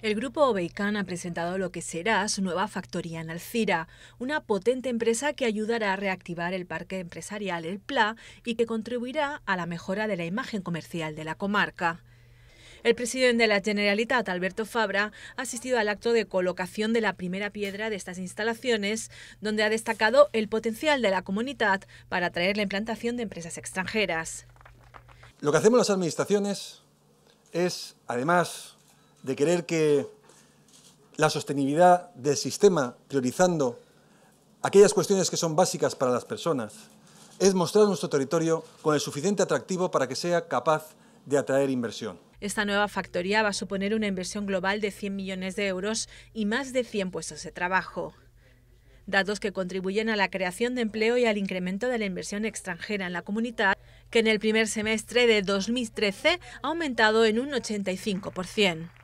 El grupo Obeycan ha presentado lo que será su nueva factoría en Alcira, una potente empresa que ayudará a reactivar el parque empresarial El Pla y que contribuirá a la mejora de la imagen comercial de la comarca. El presidente de la Generalitat, Alberto Fabra, ha asistido al acto de colocación de la primera piedra de estas instalaciones, donde ha destacado el potencial de la comunidad para atraer la implantación de empresas extranjeras. Lo que hacemos las administraciones es, además de querer que la sostenibilidad del sistema, priorizando aquellas cuestiones que son básicas para las personas, es mostrar nuestro territorio con el suficiente atractivo para que sea capaz de atraer inversión. Esta nueva factoría va a suponer una inversión global de 100 millones de euros y más de 100 puestos de trabajo. Datos que contribuyen a la creación de empleo y al incremento de la inversión extranjera en la comunidad, que en el primer semestre de 2013 ha aumentado en un 85%.